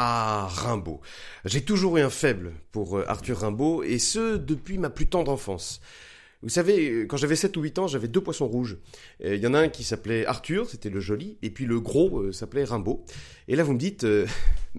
Ah, Rimbaud. J'ai toujours eu un faible pour euh, Arthur Rimbaud, et ce, depuis ma plus tendre enfance. Vous savez, euh, quand j'avais 7 ou 8 ans, j'avais deux poissons rouges. Il y en a un qui s'appelait Arthur, c'était le joli, et puis le gros euh, s'appelait Rimbaud. Et là, vous me dites,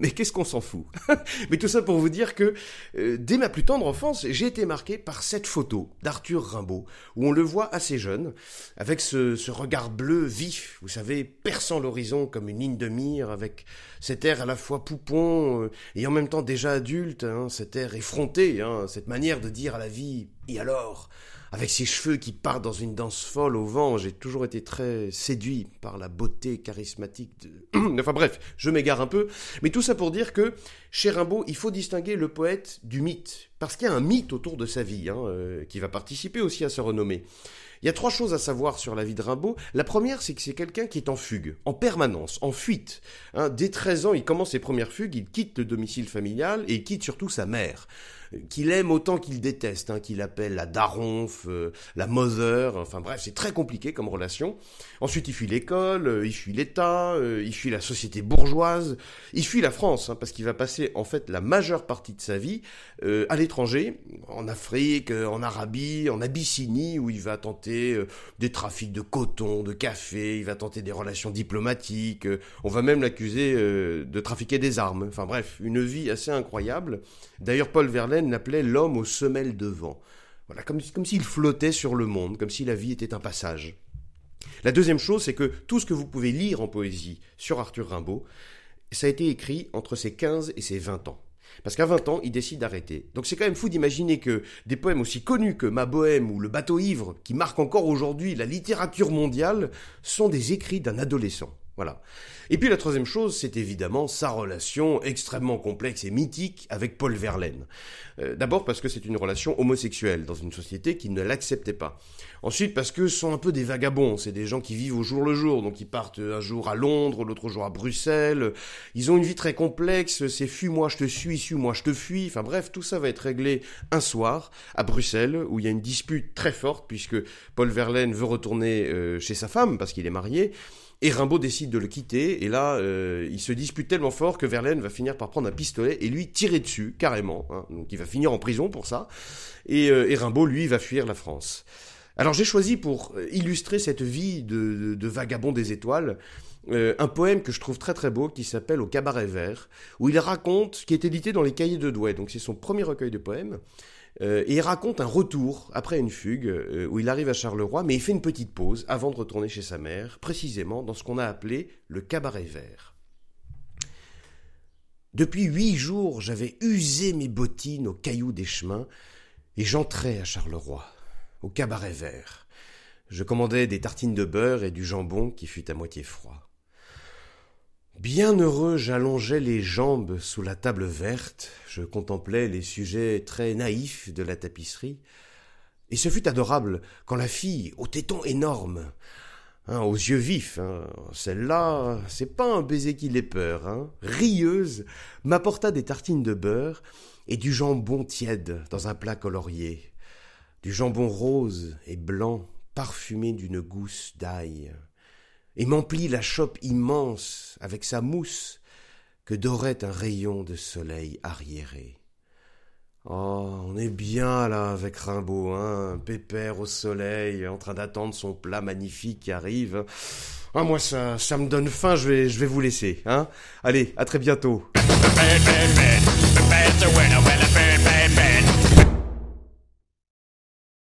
Mais qu'est-ce qu'on s'en fout Mais tout ça pour vous dire que euh, dès ma plus tendre enfance, j'ai été marqué par cette photo d'Arthur Rimbaud, où on le voit assez jeune, avec ce, regard bleu vif, vous savez, perçant l'horizon comme une ligne de mire, avec cet air à la fois poupon euh, et en même temps déjà adulte, hein, cet air effronté, hein, cette manière de dire à la vie et alors Avec ses cheveux qui partent dans une danse folle au vent, j'ai toujours été très séduit par la beauté charismatique de... enfin bref, je m'égare un peu, mais tout ça pour dire que chez Rimbaud, il faut distinguer le poète du mythe, parce qu'il y a un mythe autour de sa vie, hein, euh, qui va participer aussi à sa renommée. Il y a trois choses à savoir sur la vie de Rimbaud. La première, c'est que c'est quelqu'un qui est en fugue, en permanence, en fuite. Hein, dès 13 ans, il commence ses premières fugues, il quitte le domicile familial et quitte surtout sa mère qu'il aime autant qu'il déteste, hein, qu'il appelle la daronf, euh, la mother, enfin bref, c'est très compliqué comme relation. Ensuite, il fuit l'école, euh, il fuit l'État, euh, il fuit la société bourgeoise, il fuit la France, hein, parce qu'il va passer en fait la majeure partie de sa vie à l'étranger, en Afrique, en Arabie, en Abyssinie, où il va tenter euh, des trafics de coton, de café, il va tenter des relations diplomatiques, euh, on va même l'accuser euh, de trafiquer des armes. Enfin bref, une vie assez incroyable. D'ailleurs, Paul Verlaine l'appelait l'homme aux semelles de vent. Voilà, comme, comme s'il flottait sur le monde, comme si la vie était un passage. La deuxième chose, c'est que tout ce que vous pouvez lire en poésie sur Arthur Rimbaud, ça a été écrit entre ses 15 et ses 20 ans. Parce qu'à 20 ans, il décide d'arrêter. Donc c'est quand même fou d'imaginer que des poèmes aussi connus que Ma Bohème ou Le Bateau Ivre, qui marquent encore aujourd'hui la littérature mondiale, sont des écrits d'un adolescent. Voilà. Et puis la troisième chose, c'est évidemment sa relation extrêmement complexe et mythique avec Paul Verlaine. Euh, d'abord parce que c'est une relation homosexuelle dans une société qui ne l'acceptait pas. Ensuite parce que ce sont un peu des vagabonds, c'est des gens qui vivent au jour le jour, donc ils partent un jour à Londres, l'autre jour à Bruxelles. Ils ont une vie très complexe, c'est fuis-moi, je te suis, suis-moi, je te fuis. Enfin bref, tout ça va être réglé un soir à Bruxelles où il y a une dispute très forte puisque Paul Verlaine veut retourner euh, chez sa femme parce qu'il est marié. Et Rimbaud décide de le quitter, et là, euh, il se dispute tellement fort que Verlaine va finir par prendre un pistolet et lui tirer dessus, carrément. Hein. Donc il va finir en prison pour ça. Et, euh, et Rimbaud, lui, va fuir la France. Alors j'ai choisi pour euh, illustrer cette vie de, vagabond des étoiles euh, un poème que je trouve très très beau qui s'appelle Au cabaret vert, où il raconte, qui est édité dans les cahiers de Douai, donc c'est son premier recueil de poèmes, euh, et il raconte un retour après une fugue où il arrive à Charleroi, mais il fait une petite pause avant de retourner chez sa mère, précisément dans ce qu'on a appelé le cabaret vert. Depuis huit jours, j'avais usé mes bottines aux cailloux des chemins, et j'entrais à Charleroi au cabaret vert. Je commandai des tartines de beurre et du jambon qui fut à moitié froid. Bien heureux, j'allongeais les jambes sous la table verte, je contemplais les sujets très naïfs de la tapisserie, et ce fut adorable quand la fille, aux tétons énormes, hein, aux yeux vifs, hein, celle-là, c'est pas un baiser qui l'ait peur, hein, rieuse, m'apporta des tartines de beurre et du jambon tiède dans un plat colorié du jambon rose et blanc parfumé d'une gousse d'ail, et m'emplit la chope immense avec sa mousse que dorait un rayon de soleil arriéré. Oh, on est bien là avec Rimbaud, hein, pépère au soleil, en train d'attendre son plat magnifique qui arrive. Ah, moi ça, ça me donne faim, je vais, je vais vous laisser, hein. Allez, à très bientôt.